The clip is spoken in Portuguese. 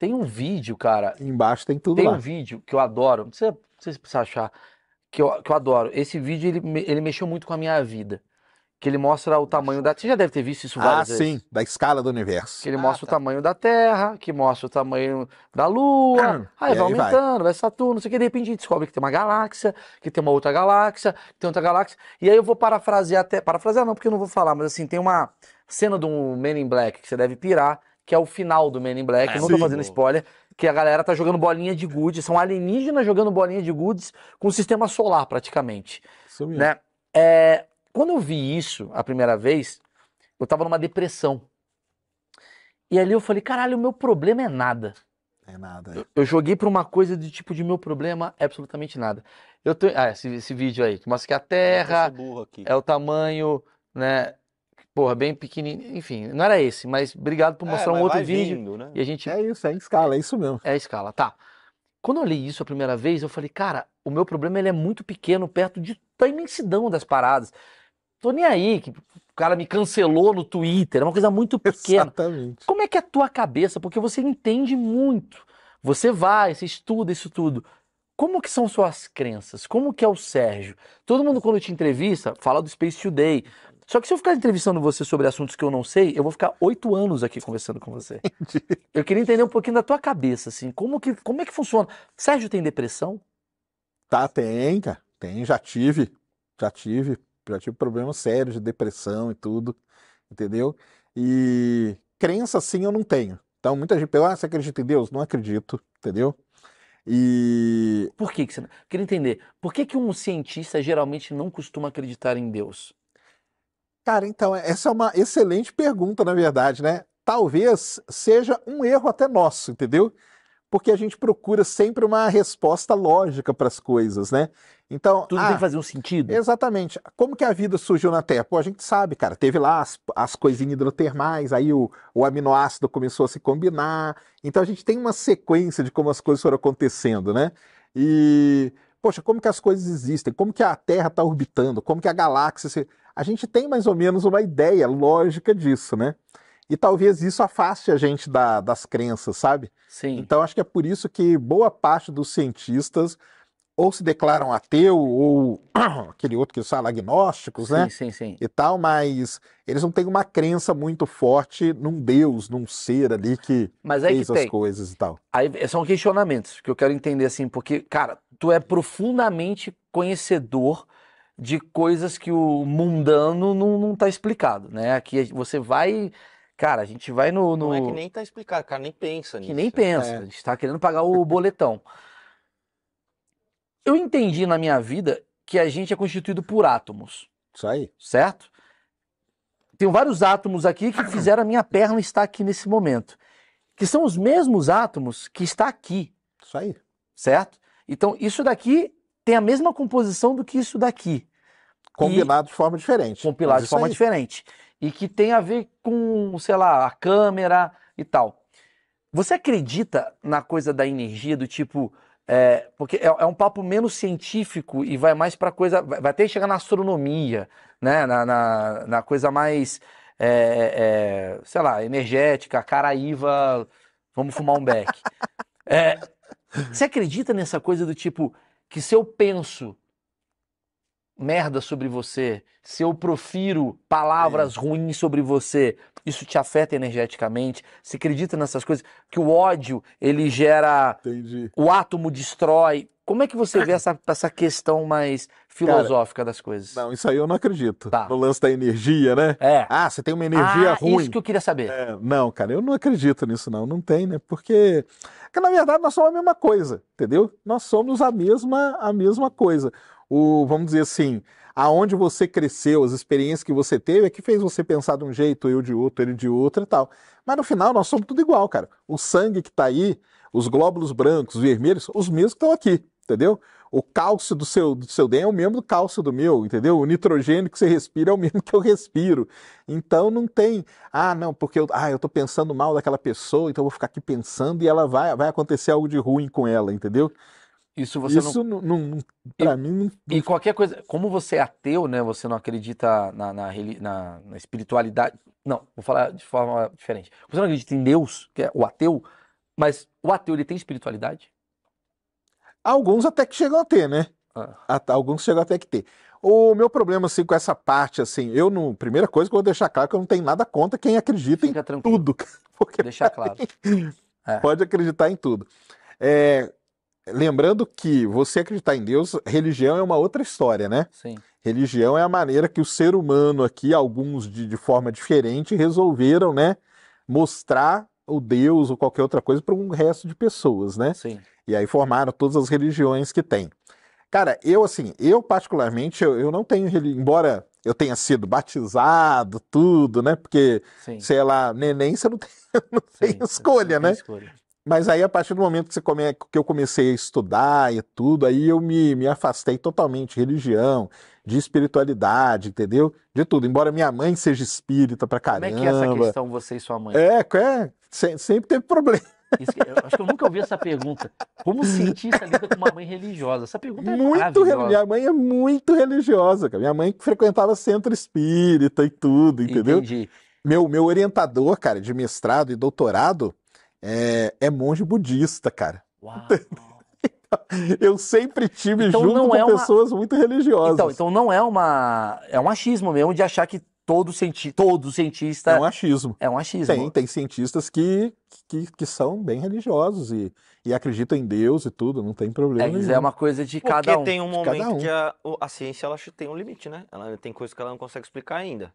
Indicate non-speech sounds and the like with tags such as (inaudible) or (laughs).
Tem um vídeo, cara. Embaixo tem tudo. Tem lá. um vídeo que eu adoro. Não sei, não sei se precisa achar. Que eu, que eu adoro. Esse vídeo ele, ele mexeu muito com a minha vida. Que ele mostra o tamanho da. Você já deve ter visto isso ah, várias ah, vezes. Ah, sim, da escala do universo. Que ele ah, mostra tá. o tamanho da Terra, que mostra o tamanho da Lua. Ah, aí vai aí aumentando, vai, vai Saturno, não sei o que. De repente a gente descobre que tem uma galáxia, que tem uma outra galáxia, que tem outra galáxia. E aí eu vou parafrasear até. Parafrasear não, porque eu não vou falar, mas assim, tem uma cena do Men in Black que você deve pirar que é o final do Men in Black, é, não tô fazendo spoiler, que a galera tá jogando bolinha de goods, são alienígenas jogando bolinha de goods com sistema solar praticamente. Isso mesmo. Né? É, quando eu vi isso a primeira vez, eu tava numa depressão. E ali eu falei, caralho, o meu problema é nada. É nada. É. Eu, eu, joguei pra uma coisa do tipo de meu problema é absolutamente nada. Eu tô, Ah, esse, esse vídeo aí, que mostra que a Terra é o tamanho, né? porra, bem pequenininho. Enfim, não era esse, mas obrigado por é, mostrar é, um outro vídeo. Vindo, né? E a gente... É isso, é em escala, é isso mesmo. É a escala, tá. Quando eu li isso a primeira vez, eu falei, cara, o meu problema ele é muito pequeno, perto de, da imensidão das paradas. Tô nem aí, que o cara me cancelou no Twitter, é uma coisa muito (laughs) pequena. Exatamente. Como é que é a tua cabeça? Porque você entende muito. Você vai, você estuda isso tudo como que são suas crenças? Como que é o Sérgio? Todo mundo quando te entrevista fala do Space Today. Só que se eu ficar entrevistando você sobre assuntos que eu não sei, eu vou ficar oito anos aqui conversando com você. Entendi. Eu queria entender um pouquinho da tua cabeça, assim, como que como é que funciona? Sérgio tem depressão? Tá, tem, cara. Tem, já tive, já tive, já tive problemas sérios de depressão e tudo, entendeu? E crença sim eu não tenho. Então muita gente pensa, ah, você acredita em Deus? Não acredito, entendeu? E. Por que, que você. Queria entender. Por que, que um cientista geralmente não costuma acreditar em Deus? Cara, então, é, essa é uma excelente pergunta, na verdade, né? Talvez seja um erro até nosso, entendeu? porque a gente procura sempre uma resposta lógica para as coisas, né? Então, tudo ah, tem que ah, fazer um sentido. Exatamente. Como que a vida surgiu na Terra? Pô, a gente sabe, cara, teve lá as, as coisinhas hidrotermais, aí o, o aminoácido começou a se combinar. Então a gente tem uma sequência de como as coisas foram acontecendo, né? E poxa, como que as coisas existem? Como que a Terra está orbitando? Como que a galáxia se... A gente tem mais ou menos uma ideia lógica disso, né? E talvez isso afaste a gente da, das crenças, sabe? Sim. Então acho que é por isso que boa parte dos cientistas ou se declaram ateu, ou (clears throat) aquele outro que fala agnósticos, né? Sim, sim, sim. E tal, mas eles não têm uma crença muito forte num Deus, num ser ali que mas fez que as coisas e tal. Aí são questionamentos que eu quero entender, assim, porque, cara, tu é profundamente conhecedor de coisas que o mundano não, não tá explicado, né? Aqui você vai Cara, a gente vai no, no... Não é que nem tá explicado, cara, nem pensa nisso. Que nem pensa. É. A gente tá querendo pagar o boletão. Eu entendi na minha vida que a gente é constituído por átomos. Isso aí. Certo? Tenho vários átomos aqui que fizeram a minha perna estar aqui nesse momento. Que são os mesmos átomos que está aqui. Isso aí. Certo? Então, isso daqui tem a mesma composição do que isso daqui. Compilado e... de forma diferente. Compilado de forma aí. diferente e que tem a ver com, sei lá, a câmera e tal. Você acredita na coisa da energia do tipo. É, porque é, é, um papo menos científico e vai mais para coisa. Vai até chegar na astronomia, né? Na, na, na coisa mais. É, é sei lá, energética, caraíva, vamos fumar um beck. (laughs) É, você acredita nessa coisa do tipo que se eu penso merda sobre você, se eu profiro palavras é. ruins sobre você, isso te afeta energeticamente? Se acredita nessas coisas? Que o ódio, ele gera. Entendi. O átomo destrói. Como é que você vê essa, essa questão mais filosófica Cara, das coisas? Não, isso aí eu não acredito. Tá. No lance da energia, né? É. Ah, você tem uma energia ah, ruim. Isso que eu queria saber. É, não, cara, eu não acredito nisso, não. Não tem, né? Porque, Porque na verdade, nós somos a mesma coisa, entendeu? Nós somos a mesma, a mesma coisa o, vamos dizer assim, aonde você cresceu, as experiências que você teve, é que fez você pensar de um jeito, eu de outro, ele de outro e tal. Mas no final nós somos tudo igual, cara. O sangue que tá aí, os glóbulos brancos, vermelhos, os mesmos que estão aqui, entendeu? O cálcio do seu, do seu DEM é o mesmo do cálcio do meu, entendeu? O nitrogênio que você respira é o (laughs) mesmo que eu respiro. Então não tem, ah, não, porque eu, ah, eu tô pensando mal daquela pessoa, então eu vou ficar aqui pensando e ela vai, vai acontecer algo de ruim com ela, entendeu? Isso você Isso não, não, não para mim não... E qualquer coisa, como você é ateu, né, você não acredita na, na, na, na espiritualidade, não, vou falar de forma diferente. Você não acredita em Deus, que é o ateu, mas o ateu ele tem espiritualidade? Alguns até que chegam a ter, né? Ah. Alguns chegam até que ter. O meu problema, assim, com essa parte, assim, eu não. Primeira coisa que eu vou deixar claro é que eu não tenho nada contra quem acredita Fica em tranquilo. tudo. (laughs) Porque deixar claro. É. (laughs) Pode acreditar em tudo. É, lembrando que você acreditar em Deus, religião é uma outra história, né? Sim. Religião é a maneira que o ser humano aqui, alguns de, de forma diferente, resolveram, né? Mostrar o Deus ou qualquer outra coisa para um resto de pessoas, né? Sim. E aí formaram todas as religiões que tem. Cara, eu assim, eu particularmente, eu, eu não tenho religião, embora eu tenha sido batizado, tudo, né? Porque, Sim. sei lá, neném você não tem, (laughs) não tem escolha, né? Tem escolha. Mas aí, a partir do momento que, come... que, eu comecei a estudar e tudo, aí eu me, me afastei totalmente de religião, de espiritualidade, entendeu? De tudo. Embora minha mãe seja espírita pra caramba. Como é que é essa questão, você e sua mãe? É, é sempre teve problema. Isso, acho que eu nunca ouvi essa pergunta. Como cientista lida com uma mãe religiosa? Essa pergunta é muito Minha mãe é muito religiosa, cara. Minha mãe frequentava centro espírita e tudo, entendeu? Entendi. Meu, meu orientador, cara, de mestrado e doutorado, é, é monge budista, cara. Uau. (laughs) Então, eu sempre tive então, junto com é pessoas uma... muito religiosas. Então, então não é uma. É um achismo mesmo de achar que todo, cienti... todo cientista. É um achismo. É um achismo. Tem, tem cientistas que, que, que são bem religiosos e, e acreditam em Deus e tudo, não tem problema. É, é uma coisa de Porque cada um. Porque tem um momento um. que a, a ciência ela tem um limite, né? Ela tem coisas que ela não consegue explicar ainda.